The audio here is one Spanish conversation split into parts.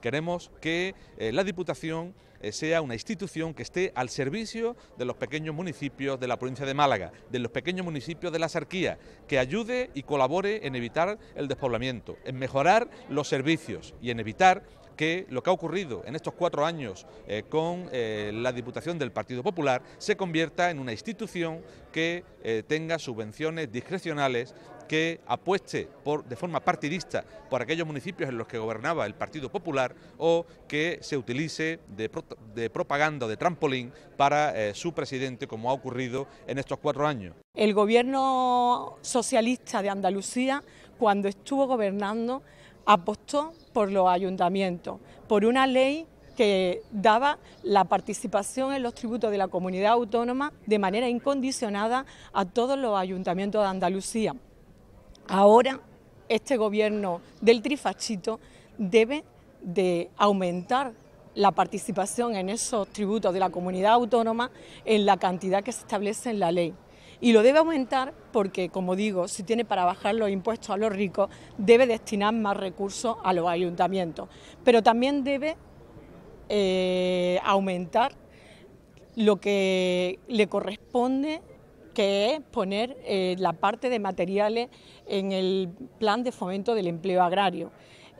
Queremos que eh, la Diputación eh, sea una institución que esté al servicio de los pequeños municipios de la provincia de Málaga, de los pequeños municipios de la Sarquía, que ayude y colabore en evitar el despoblamiento, en mejorar los servicios y en evitar que lo que ha ocurrido en estos cuatro años eh, con eh, la Diputación del Partido Popular se convierta en una institución que eh, tenga subvenciones discrecionales que apueste por, de forma partidista por aquellos municipios en los que gobernaba el Partido Popular o que se utilice de, propaganda de trampolín para su presidente, como ha ocurrido en estos cuatro años. El gobierno socialista de Andalucía, cuando estuvo gobernando, apostó por los ayuntamientos, por una ley que daba la participación en los tributos de la comunidad autónoma de manera incondicionada a todos los ayuntamientos de Andalucía. Ahora, este gobierno del trifachito debe de aumentar la participación en esos tributos de la comunidad autónoma en la cantidad que se establece en la ley y lo debe aumentar porque, como digo, si tiene para bajar los impuestos a los ricos, debe destinar más recursos a los ayuntamientos, pero también debe eh, aumentar lo que le corresponde que es poner eh, la parte de materiales en el plan de fomento del empleo agrario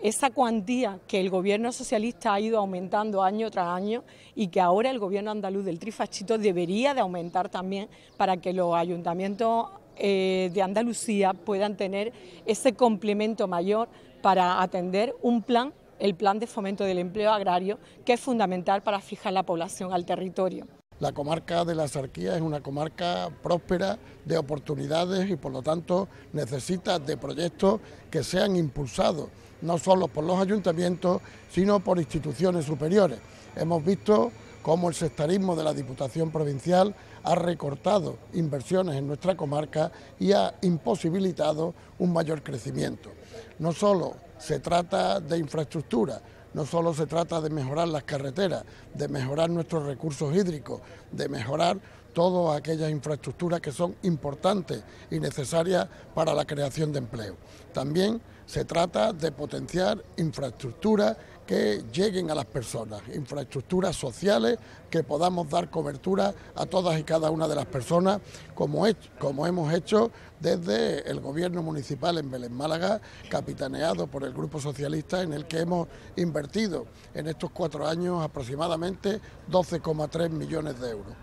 esa cuantía que el gobierno socialista ha ido aumentando año tras año y que ahora el gobierno andaluz del trifachito debería de aumentar también para que los ayuntamientos eh, de Andalucía puedan tener ese complemento mayor para atender un plan, el plan de fomento del empleo agrario, que es fundamental para fijar la población al territorio. La comarca de la Arquías es una comarca próspera de oportunidades y por lo tanto necesita de proyectos que sean impulsados, no solo por los ayuntamientos, sino por instituciones superiores. Hemos visto cómo el sectarismo de la Diputación Provincial ha recortado inversiones en nuestra comarca y ha imposibilitado un mayor crecimiento. No solo se trata de infraestructura, no solo se trata de mejorar las carreteras, de mejorar nuestros recursos hídricos, de mejorar todas aquellas infraestructuras que son importantes y necesarias para la creación de empleo. También se trata de potenciar infraestructuras que lleguen a las personas, infraestructuras sociales que podamos dar cobertura a todas y cada una de las personas, como, hemos hecho desde el Gobierno Municipal en Belén Málaga, capitaneado por el Grupo Socialista, en el que hemos invertido en estos cuatro años aproximadamente 12,3 millones de euros.